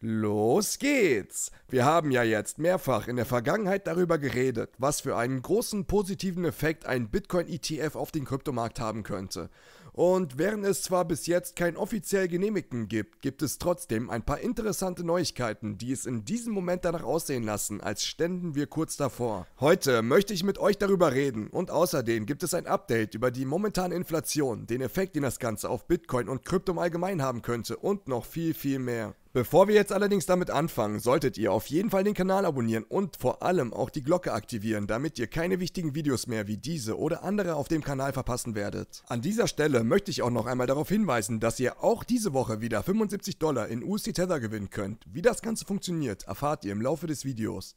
Los geht's! Wir haben ja jetzt mehrfach in der Vergangenheit darüber geredet, was für einen großen positiven Effekt ein Bitcoin-ETF auf den Kryptomarkt haben könnte. Und während es zwar bis jetzt kein offiziell genehmigten gibt, gibt es trotzdem ein paar interessante Neuigkeiten, die es in diesem Moment danach aussehen lassen, als ständen wir kurz davor. Heute möchte ich mit euch darüber reden und außerdem gibt es ein Update über die momentane Inflation, den Effekt, den das Ganze auf Bitcoin und Krypto im Allgemeinen haben könnte und noch viel, viel mehr. Bevor wir jetzt allerdings damit anfangen, solltet ihr auf jeden Fall den Kanal abonnieren und vor allem auch die Glocke aktivieren, damit ihr keine wichtigen Videos mehr wie diese oder andere auf dem Kanal verpassen werdet. An dieser Stelle möchte ich auch noch einmal darauf hinweisen, dass ihr auch diese Woche wieder 75 Dollar in USD Tether gewinnen könnt. Wie das Ganze funktioniert, erfahrt ihr im Laufe des Videos.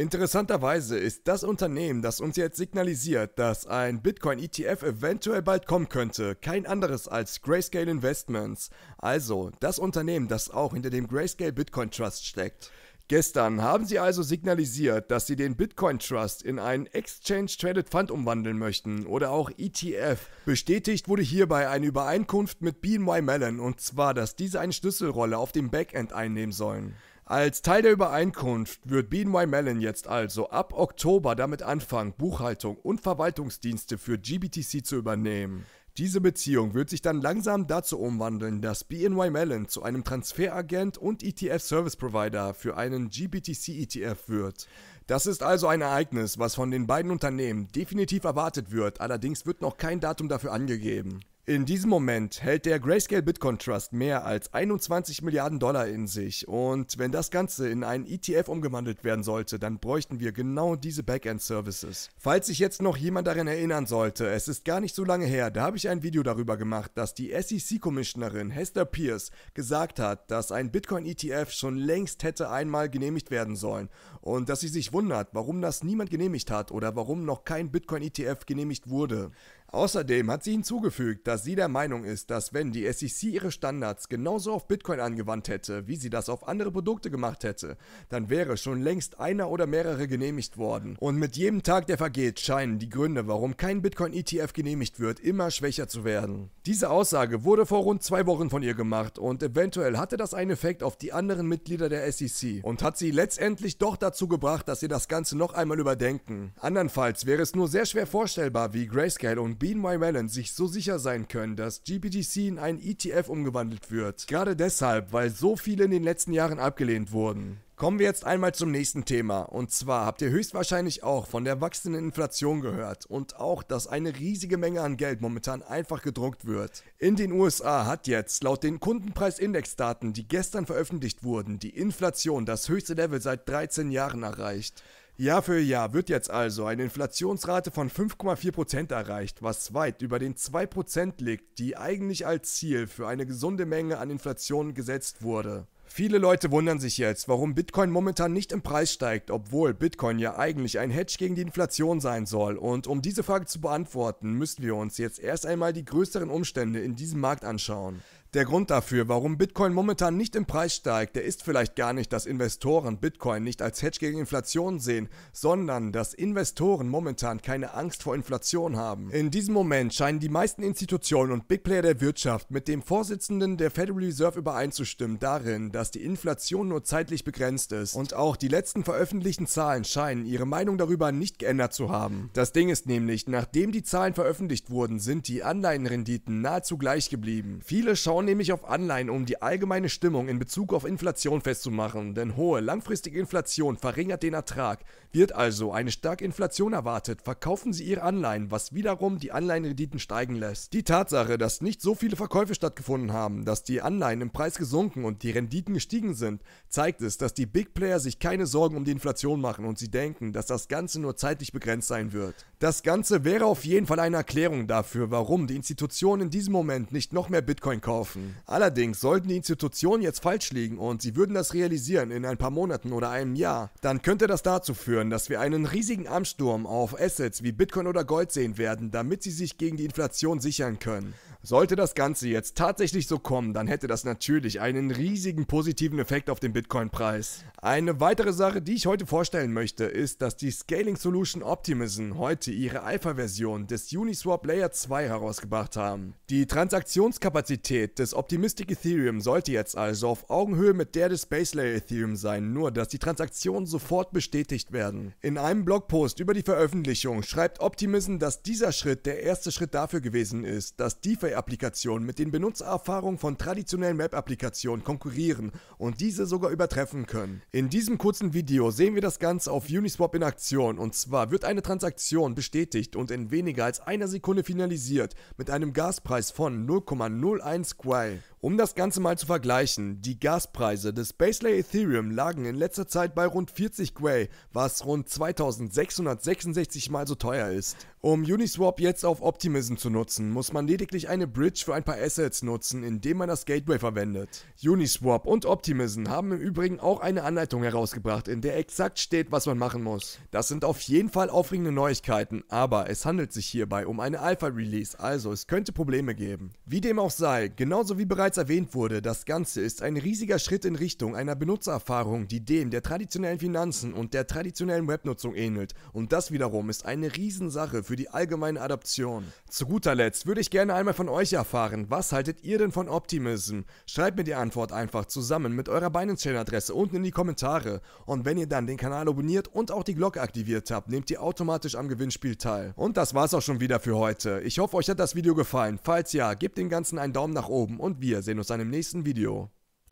Interessanterweise ist das Unternehmen, das uns jetzt signalisiert, dass ein Bitcoin-ETF eventuell bald kommen könnte, kein anderes als Grayscale Investments, also das Unternehmen, das auch hinter dem Grayscale Bitcoin Trust steckt. Gestern haben sie also signalisiert, dass sie den Bitcoin Trust in einen Exchange Traded Fund umwandeln möchten oder auch ETF. Bestätigt wurde hierbei eine Übereinkunft mit BNY Mellon und zwar, dass diese eine Schlüsselrolle auf dem Backend einnehmen sollen. Als Teil der Übereinkunft wird BNY Mellon jetzt also ab Oktober damit anfangen, Buchhaltung und Verwaltungsdienste für GBTC zu übernehmen. Diese Beziehung wird sich dann langsam dazu umwandeln, dass BNY Mellon zu einem Transferagent und ETF-Service-Provider für einen GBTC-ETF wird. Das ist also ein Ereignis, was von den beiden Unternehmen definitiv erwartet wird, allerdings wird noch kein Datum dafür angegeben. In diesem Moment hält der Grayscale Bitcoin Trust mehr als 21 Milliarden Dollar in sich und wenn das Ganze in einen ETF umgewandelt werden sollte, dann bräuchten wir genau diese Backend-Services. Falls sich jetzt noch jemand daran erinnern sollte, es ist gar nicht so lange her, da habe ich ein Video darüber gemacht, dass die SEC-Commissionerin Hester Pierce gesagt hat, dass ein Bitcoin-ETF schon längst hätte einmal genehmigt werden sollen und dass sie sich wundert, warum das niemand genehmigt hat oder warum noch kein Bitcoin-ETF genehmigt wurde. Außerdem hat sie hinzugefügt, dass sie der Meinung ist, dass wenn die SEC ihre Standards genauso auf Bitcoin angewandt hätte, wie sie das auf andere Produkte gemacht hätte, dann wäre schon längst einer oder mehrere genehmigt worden. Und mit jedem Tag, der vergeht, scheinen die Gründe, warum kein Bitcoin-ETF genehmigt wird, immer schwächer zu werden. Diese Aussage wurde vor rund zwei Wochen von ihr gemacht und eventuell hatte das einen Effekt auf die anderen Mitglieder der SEC und hat sie letztendlich doch dazu gebracht, dass sie das Ganze noch einmal überdenken. Andernfalls wäre es nur sehr schwer vorstellbar, wie Grayscale und BeanMyMelon sich so sicher sein können, dass GPTC in einen ETF umgewandelt wird. Gerade deshalb, weil so viele in den letzten Jahren abgelehnt wurden. Kommen wir jetzt einmal zum nächsten Thema. Und zwar habt ihr höchstwahrscheinlich auch von der wachsenden Inflation gehört und auch, dass eine riesige Menge an Geld momentan einfach gedruckt wird. In den USA hat jetzt laut den Kundenpreisindexdaten, die gestern veröffentlicht wurden, die Inflation das höchste Level seit 13 Jahren erreicht. Jahr für Jahr wird jetzt also eine Inflationsrate von 5,4% erreicht, was weit über den 2% liegt, die eigentlich als Ziel für eine gesunde Menge an Inflation gesetzt wurde. Viele Leute wundern sich jetzt, warum Bitcoin momentan nicht im Preis steigt, obwohl Bitcoin ja eigentlich ein Hedge gegen die Inflation sein soll. Und um diese Frage zu beantworten, müssen wir uns jetzt erst einmal die größeren Umstände in diesem Markt anschauen. Der Grund dafür, warum Bitcoin momentan nicht im Preis steigt, der ist vielleicht gar nicht, dass Investoren Bitcoin nicht als Hedge gegen Inflation sehen, sondern dass Investoren momentan keine Angst vor Inflation haben. In diesem Moment scheinen die meisten Institutionen und Big Player der Wirtschaft mit dem Vorsitzenden der Federal Reserve übereinzustimmen darin, dass die Inflation nur zeitlich begrenzt ist und auch die letzten veröffentlichten Zahlen scheinen ihre Meinung darüber nicht geändert zu haben. Das Ding ist nämlich, nachdem die Zahlen veröffentlicht wurden, sind die Anleihenrenditen nahezu gleich geblieben. Viele schauen bauen nämlich auf Anleihen, um die allgemeine Stimmung in Bezug auf Inflation festzumachen, denn hohe langfristige Inflation verringert den Ertrag. Wird also eine starke Inflation erwartet, verkaufen sie ihre Anleihen, was wiederum die Anleihenrediten steigen lässt. Die Tatsache, dass nicht so viele Verkäufe stattgefunden haben, dass die Anleihen im Preis gesunken und die Renditen gestiegen sind, zeigt es, dass die Big Player sich keine Sorgen um die Inflation machen und sie denken, dass das Ganze nur zeitlich begrenzt sein wird. Das Ganze wäre auf jeden Fall eine Erklärung dafür, warum die Institutionen in diesem Moment nicht noch mehr Bitcoin kaufen laufen. Allerdings sollten die Institutionen jetzt falsch liegen und sie würden das realisieren in ein paar Monaten oder einem Jahr, dann könnte das dazu führen, dass wir einen riesigen Ansturm auf Assets wie Bitcoin oder Gold sehen werden, damit sie sich gegen die Inflation sichern können. Sollte das Ganze jetzt tatsächlich so kommen, dann hätte das natürlich einen riesigen positiven Effekt auf den Bitcoin-Preis. Eine weitere Sache, die ich heute vorstellen möchte, ist, dass die Scaling Solution Optimism heute ihre Alpha-Version des Uniswap Layer 2 herausgebracht haben. Die Transaktionskapazität des Optimistic Ethereum sollte jetzt also auf Augenhöhe mit der des Base Layer Ethereum sein, nur dass die Transaktionen sofort bestätigt werden. In einem Blogpost über die Veröffentlichung schreibt Optimism, dass dieser Schritt der erste Schritt dafür gewesen ist, dass die Gateway-Applikationen mit den Benutzererfahrungen von traditionellen map applikationen konkurrieren und diese sogar übertreffen können. In diesem kurzen Video sehen wir das Ganze auf Uniswap in Aktion und zwar wird eine Transaktion bestätigt und in weniger als einer Sekunde finalisiert mit einem Gaspreis von 0,01 Quai. Um das Ganze mal zu vergleichen, die Gaspreise des Baselay Ethereum lagen in letzter Zeit bei rund 40 Gray, was rund 2666 mal so teuer ist. Um Uniswap jetzt auf Optimism zu nutzen, muss man lediglich eine Bridge für ein paar Assets nutzen, indem man das Gateway verwendet. Uniswap und Optimism haben im Übrigen auch eine Anleitung herausgebracht, in der exakt steht, was man machen muss. Das sind auf jeden Fall aufregende Neuigkeiten, aber es handelt sich hierbei um eine Alpha-Release, also es könnte Probleme geben. Wie dem auch sei, genauso wie bereits bereits erwähnt wurde, das Ganze ist ein riesiger Schritt in Richtung einer Benutzererfahrung, die dem der traditionellen Finanzen und der traditionellen Webnutzung ähnelt und das wiederum ist eine Riesensache für die allgemeine Adaption. Zu guter Letzt würde ich gerne einmal von euch erfahren, was haltet ihr denn von Optimism? Schreibt mir die Antwort einfach zusammen mit eurer Binance Channel Adresse unten in die Kommentare und wenn ihr dann den Kanal abonniert und auch die Glocke aktiviert habt, nehmt ihr automatisch am Gewinnspiel teil. Und das war's auch schon wieder für heute. Ich hoffe, euch hat das Video gefallen. Falls ja, gebt dem Ganzen einen Daumen nach oben und wir wiedersehen uns in einem nächsten Video.